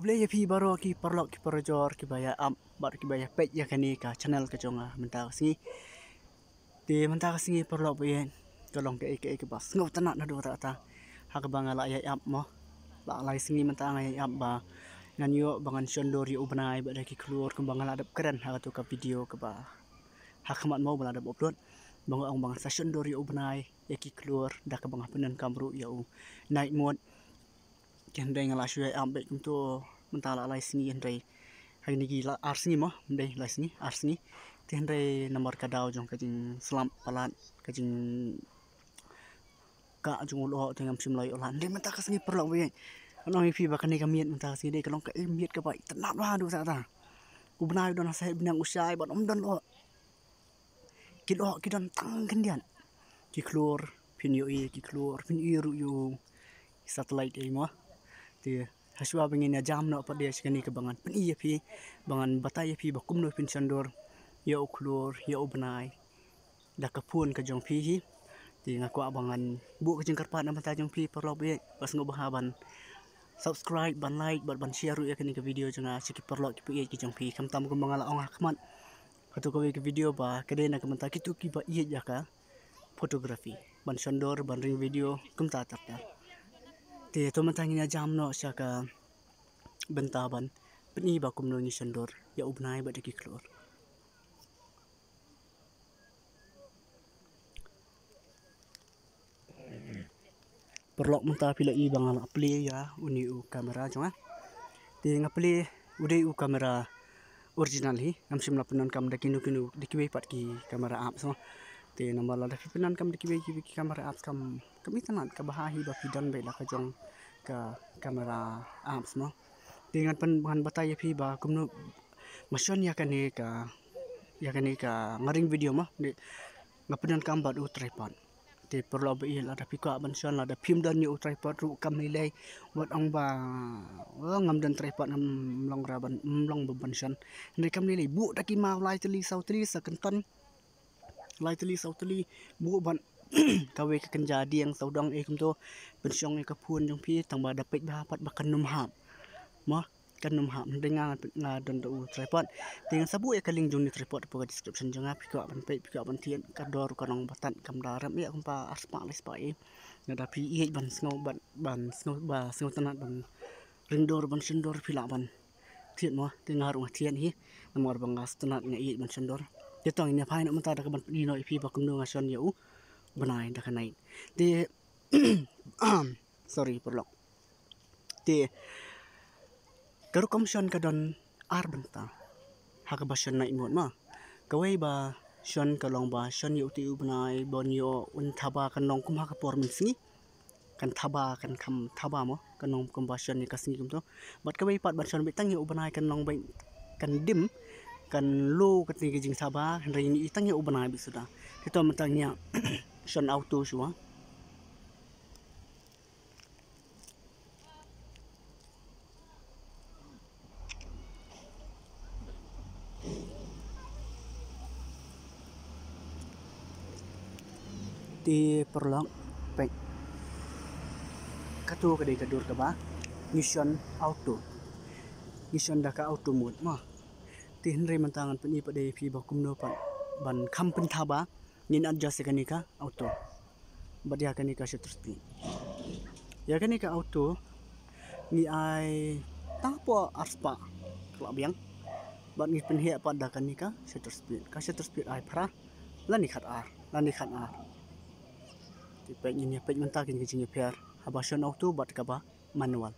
kubleye pi Baru lagi perlu kita perjuar kita baya am bar kita baya pet ya kani ka channel ka chonga mentar singi de mentar singi parlo bu yen ke ke ke bas ngau tanak na dua tak? hak banga la ya am mo la lain sini mentar ngai am ba ngan yo bangan shondor yo ubnai ba ki keluar ke banga keren hak tu ka video ke ba hak mat mo bala dap upload bangau ang bangan shondori shondor yo ubnai ya keluar dah ke penan kamru yau night mode kendai ngalah shui ambek kumtu mentala lai sini kendai hari ni gila ars ni mah kendai lai sini ars ni kendai nomor kadau jong kajing selam palan kajing ka jong lo tengam sim lai olan ni mentak sini perlu wei ano mi fi bakani kami mentak sini dei kelong ka imiet ka bai eh, tenat wah du sata ku benar dona sai benang usai ban om dan lo kilo kilo tang kendian ki klur pin yo i ki klur pin i ru yo satellite ai mah ti haswa bingin ya jam no pa dia ke bangan pen iya pi bangan bata ya pi ba kumno pin chandor ya uklor ya ubnai ya da kapun ka jong pi hi ti ngakwa ah bangan bu ke jengkar pa na mata jong pi perlo be pas ngoba haban subscribe ban like ban ban share ya kini ke video jenga ah. sikip perlo ki pi ki jong pi kam tam ko mangala ong akmat ah, Kata kau ke video ba, kena nak mentak itu kibak iya jaka fotografi. Ban sondor, ban ring video, kem tak tak tak. Di itu mentang ini jam no siaga bentaban. Peni bakum no ni sendor. Ya ubnai bak degi keluar. Perlok mentah pilih i bangal apli ya. Uni u kamera cuma. Di ngapli udah u kamera original hi. Ngam simla penan kam dekinu-kinu dekiwe pat ki kamera app semua. So te nomor la dak pinan kam dikibe kibe ki kamera apps kam kam itanat ka bahahi ba pidan be la ka jong ka kamera apps no te ngat pan ban bata ye ya phi ba kumnu masyon ya kan ka ya kan ka ngaring video ma de ngapinan kam ba tripod te perlu be ila da pika ban syon la da phim dan ni tripod ru kam nilai wat ang ba ngam dan tripod ngam long ra ban long ban syon ni kam nilai bu da ki ma lai tri sau tri sa kenton slightly southerly bu ban kawe ke kenja diang saudang ekum tu pensyong e kapun jong pi tang ba dapet ba pat ba kanum hap ma kanum hap dengan na don do tripod dengan sabu e kaling jong ni tripod pokok description jong ap ko ban pe ko ban tien ka dor konong batan kam daram e kum pa aspa lis pa e na da pi e ban snow ban ban snow ba snow tanat ban rindor ban sindor pila ban tien ma dengan rumah tien hi nomor bangas tanat ngai ban sindor เดี๋ยวต้องเนี่ยพายนมันตาตะกันดีหน่อยพี่บอกคุณดวงชนเยอะบนายตะกันไหนเดี๋ยวอ่าสอรี่ปลอกเดี๋ยกรุคอมชนกันดอนอาร์บันตาหากบัชนไหนหมดมั้งก็เว้ยบ้าชนกับลองบ้าชนเยอะที่อยู่บนายบนโยอุนทับากันน้องคุ้มหากปอร์มินสิกันทับากันคำทับามั้งกันน้องคุ้มบัชนี่กันสิ่งนี้คุ้มตัวบัดก็เว้ยปัดบัชนไปตั้งอยู่บนายกันน้องไปกันดิม kan lu kat kan ni jing sabah hari ini itang ya ubah nabi sudah kita matanya shon auto semua ah. di perlong pek katu kedai kedur ke ba mission auto mission dah ke auto mode mah ti hinri mantangan pun ipa dey fi bakum no pan ban kham pun thaba nin adjust kani ka auto bad ya kani ka shutr pi ya kani auto ni ai tapo aspa klab yang ban ni pun he apa da kani ka shutr pi ka shutr pi ai phra la ni khat ar la ni khat ar ti pe ni ni pe mantak ki jing pyar haba shon auto bad ka ba manual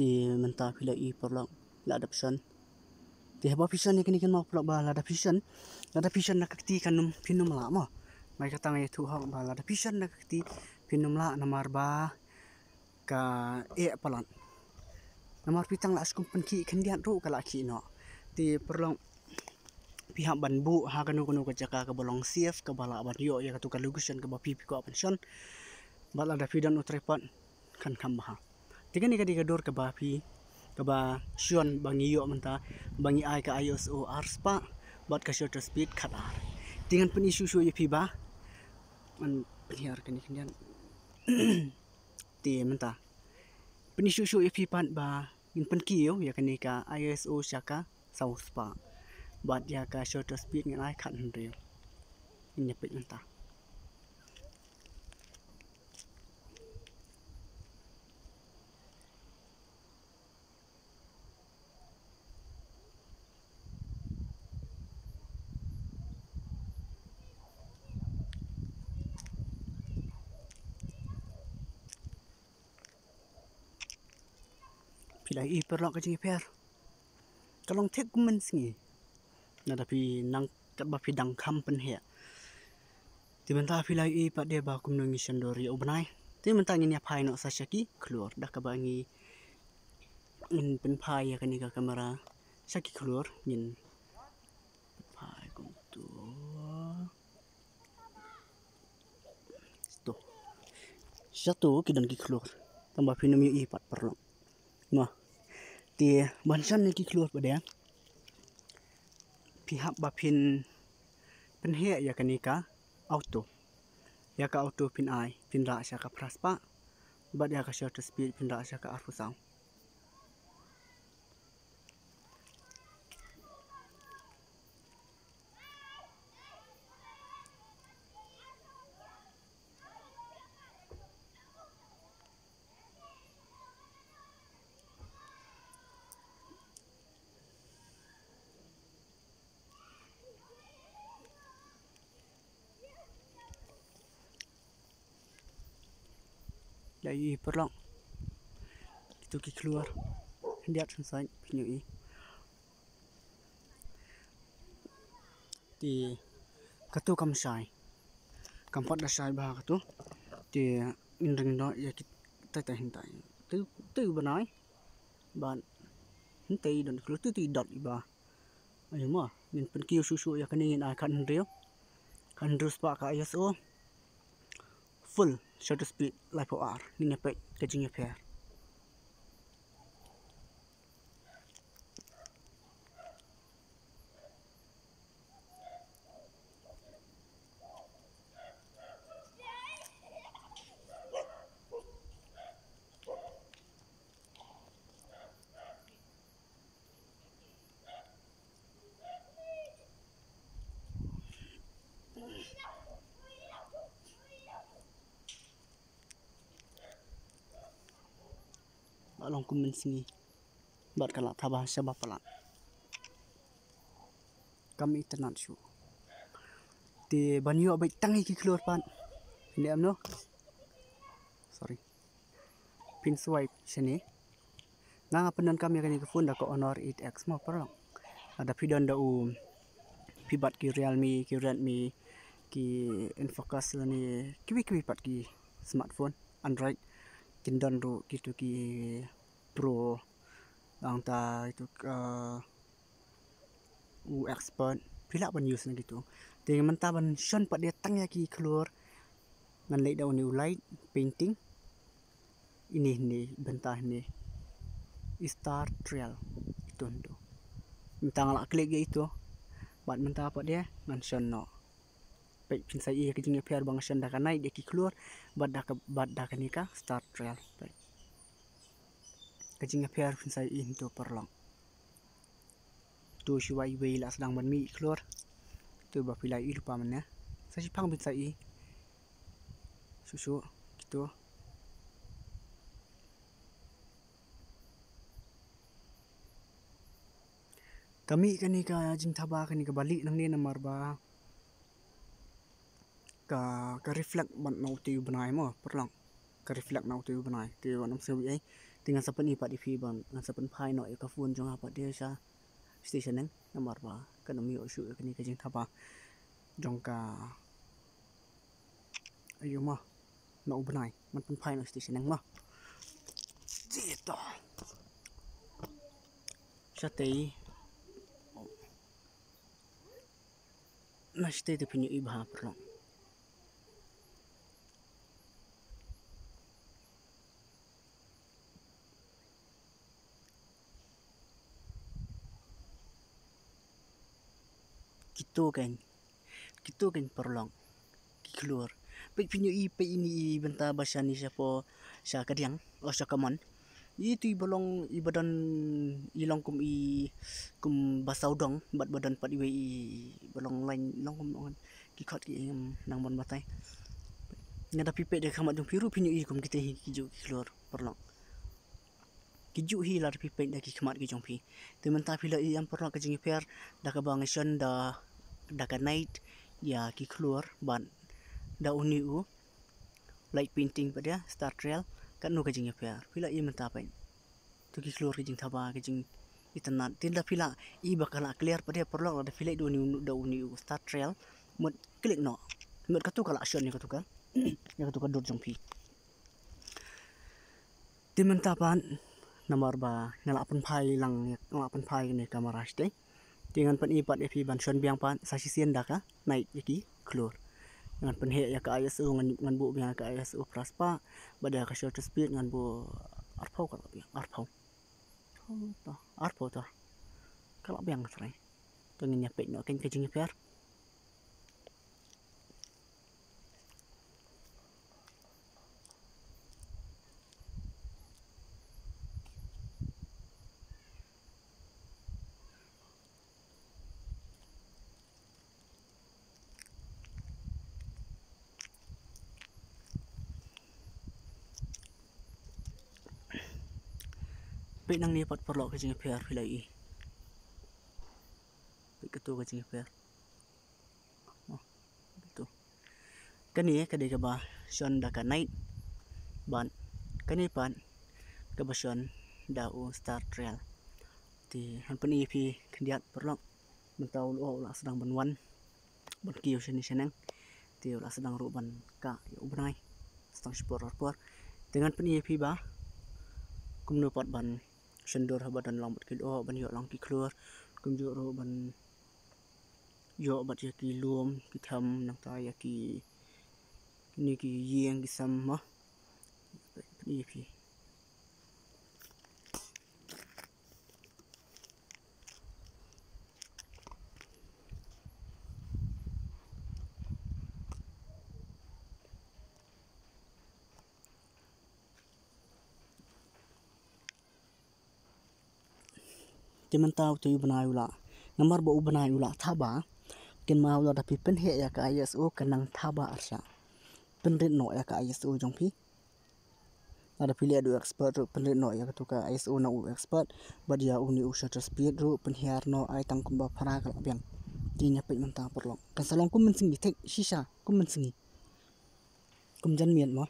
Ti menta pila i perlok la adaption di haba vision ni kini mau perlok bala ada vision ada vision nak kerti kan num pinum la mo mai kata ngai tu hok bala ada vision nak kerti pinum la namar ba ka e palan namar pitang la skum pen ki kan dia ru kala ki no Ti perlong pihak banbu ha kanu kanu ka jaka ka bolong sief ka bala ban yo ya ka tukar lugusan ka ba pipi ko pension bala ada vision utrepan kan kambah tiga ni kadi kador ke bapi ke ba shion bangi yo menta bangi ai ke ios o ars pa bat ka shorter speed khatar dengan pun isu-isu ye fiba an penyiar kini kini ti menta pun isu-isu ye fiba ba in pun kiyo ya kini ka ISO syaka south pa bat ya ka shorter speed ngai khat hendri ini pe menta kila i eh, perlok kajing per kalong tek men singi na tapi nang tak ba pidang kam pen he ti menta kila i eh, pat dia ba kum nungi sendori obnai ti menta ni nyap hai no sasaki keluar dak ka bangi in pen pai ya kani ka kamera saki keluar nin pai kum tu Jatuh, kita nak keluar. Tambah minum yuk, eh, ipat perlu. Mah. ตีบันชันในกี่ครัวปะเดียพี่ฮับบาพินเป็นเฮียอยากกันนี่กะเอาตัวอยากเอาตัวพินไอพินราชากับพระสปะบัดอยากเชื่อตัสปีดพินราชากับอารุสาวจะยีปลองตุกิคลัวเดียดสันพี่นุยตีกระตุกำสายกำปัดดาสายบากระตุตีอินริงดอยากิตแต่หินตายตื้อตื้อบน้อยบานหินตีดอนคลุตื้อตีดอดอีบาไอ้หม้อมันเป็นกิ้วชูๆอยากนี่นายคันเรียวคันรู้สปากกับไอเอสโอ full shutter speed LiPo R dengan pack charging pair. lo ku men sini bat kala thaba sabab pala kami tenat shu ti banyo abai tangi ki keluar pan ni am no sorry pin swipe sini nang apa nan kami kan ni kefun da ko honor 8x mo pala ada pidon da um pibat ki realme ki redmi ki infocus lah ni kiwi kiwi pat ki smartphone android kindon ro kitu ki pro yang ta itu uh, u expert bila ban use na gitu tinggal menta ban shun pat dia tang yaki keluar ngan lay down new light painting ini ni bentah ni star trail itu tu minta ngalak klik dia itu buat minta apa dia ngan shun no baik pin saya eh, ke jenis PR bang shun dah kan naik dia ki keluar buat dah ke buat dah ke nikah star trail baik กจิงเพียร์ฟินไซอินตัวปลองตัวชีวายเวลาสลังมันมีคลอร์ตัวบัฟิลายอีรูปามันเนี่ยสชิพังฟินไซอีสูสูกตัวกามีกันนี่ก็จิงทับากันนี่ก็บาลีนั่งนี่นนมาร์บากากรีเฟล็กบันเอาตัวบันไนมั้งปลองกรีเฟล็กเอาตัวบันไดตัวันนั้นเสียบไอ ngang đi nga sapan ipat ifi ban nga sapan phai no ka phone jong apa de sa station năm namar ba ka no mi o shu ka ni ka jing thapa jong ka mà nó no này man pan phai no station nang mà ji to sa tei na ste te pinu phải không kita kan kita kan perlong keluar pek punya i pek ini i benta bahasa ni siapa sya kadiang oh sya kamon itu i belong i badan i longkum i kum bahasa udang bat badan pat iwe i belong lain longkum ngan kikot ki ngam nang bon batai ngada pipet de kamat dung piru pinyu i kum kita hi kiju keluar perlong kiju hi lar pipet de ki kamat ki jong pi tu menta pila i am perlong ke jing per da ka bangishan da daga night ya ki keluar ban da uni u light painting pada star trail kan nu kajing apa pila i menta pai tu ki keluar kajing thaba kajing itna tinda pila i bakal clear pada perlu ada pila da uni da uni u star trail mut klik no mut katu kala action ni katu ka ya katu ka dot jong pi di menta pan nomor ba ngala pun pai lang ngala pun pai ni kamera stay dengan pan ipat epi ban shon biang pan sasi sian daka naik yaki keluar dengan pan he yak ayas u ngan ngan bu biang ka ayas u praspa bada ka shot speed ngan bu arpau ka bi arpau to arpau to kala biang sai to ngin yak pe no ken ke jing per Pek nang ni pat perlok kencing PR filai i. Pek ketua kencing PR. Oh, itu. Kini ya kadai kaba Sean dah kan naik ban. Kini pan kaba Sean dah u start trail. Di handphone EP kendiat perlok mentau luah oh, ulah sedang benwan. berkilau seni seneng. Di ulah sedang ruban ka ya ubnai. Sedang sport sport. Dengan pen EP ba. ban sendur habat dan long bat kilo ban yo long ki klur kum yo ro ban yo bat ya ki luom ki tham nang ta ya ki ni ki yeng ki sam ma ni ki Ya ke mentau tu ibnai ula ngamar ba ibnai ula thaba ken mau da pi he ya ka iso kenang thaba arsa pen no ya ka iso jong pi ada pilih ada expert ya tu pen no ya tu ka iso na u expert but ya uni usha ter speed ru pen hiar no ai tang kumba phara ka bian ti nya pe mentau perlo kan salong kum mensingi tek shisha kum mensingi kum jan mien mo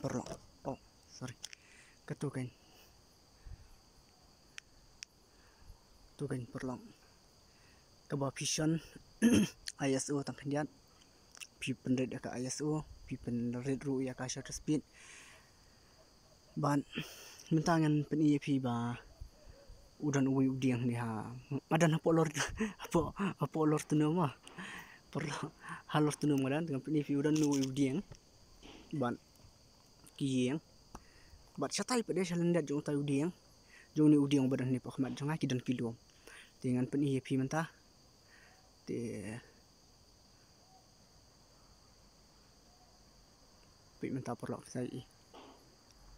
perlu oh sorry ketukan ketukan perlu ke bawah vision ISO tak kenyat pipen rate ke ISO pipen rate ru ya ke shutter speed ban mentangan pen EAP ba udan ui udiang ni ha madan apa lor Apa apa lor tu nama ha. perlu halor tu nama dan dengan pen EAP udan ui udiang ban ki yang bat chatai pe de chalen da jong ta u dieng jong ni u dieng ba ni pa khmat jong ki dan ki luom te ngan pen ye phi man te pe man ta parlo sai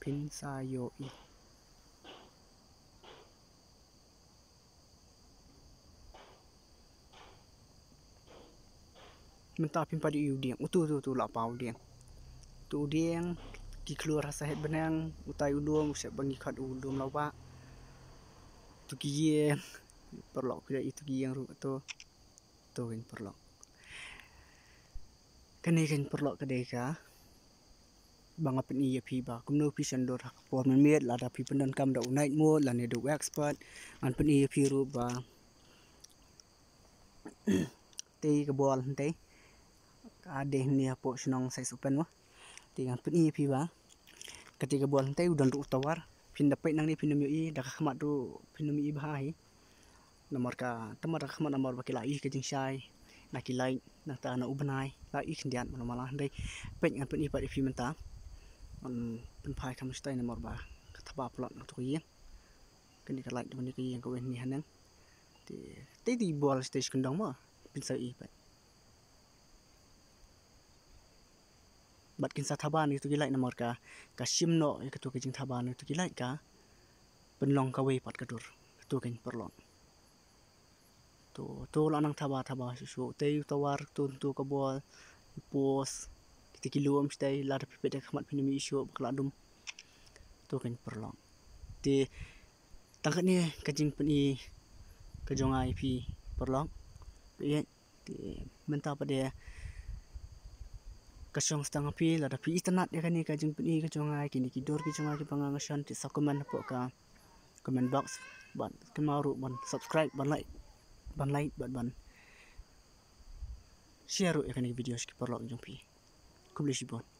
pin sa yo i mentah pin pada u dieng utu utu la pau dieng tu dieng กี่ครัวรัศเหตุบันแงอุตายอุดวงเสบบางกีขัดอุดวงเราว่าตุกี้ยังปลอกเพื่ออีตุกี้ยังรู้ตัวตัวเองปลอกกันเองเปลอกกันเองค่ะบางอันเป็นอียาพีบากุมโนพิชันดอร์พอมันเมียดลาดาพีปนันกำดอกไนท์มูดลานเดอร์เอ็กซ์เพิร์ตอันเป็นอียาพีรูปบาตีกระบอลเต้อาเดนเนียโปชนองใส่สุเปนวะ tingan pun ini piwa ketika buat nanti udah untuk tawar pin dapat nang ni pin nomi dah kahmat tu pin nomi bahai nomor ka tempat dah kahmat nomor bagi lagi Kencing cai. nak ilai nak tak nak ubenai lagi kendian malam malah nanti pin yang pin ini pada film menta on pin pai kamu stay nomor bah. kata ba pelat untuk iya kini kan kalah dengan iya yang kau ini hanang ti ti di bola stage kendang mah pin saya ipat บัดกินซาทบ้านนี่ตุกิไลนมอร์กากาชิมโนยกตัวกจิงทบ้านนี่ตุกิไลกาเป็นลองกาเวปัดกระดูกตัวกินปลอนตัวตัวลานังทบ้าทบ้าชิชูเตยตัววารตัวตัวกบัวปูสตกิลวมชเตยลาดพิเศษขมัดพินมีชูบกลาดุมตัวกินปลอนตีตั้งแต่นี้กจิงเป็นอีกจงไอพีปลอนเปียตีมันตาประเดี๋ย kasyong stang api lada pi itanat ya kani ka jing pini ka chongai kini ki dor ki chongai ki panga ngasyon ti sokoman lah po ah. ka comment box ban kemaru ban subscribe ban like ban like ban ban share ya kani video ski parlok jing pi kublishi bon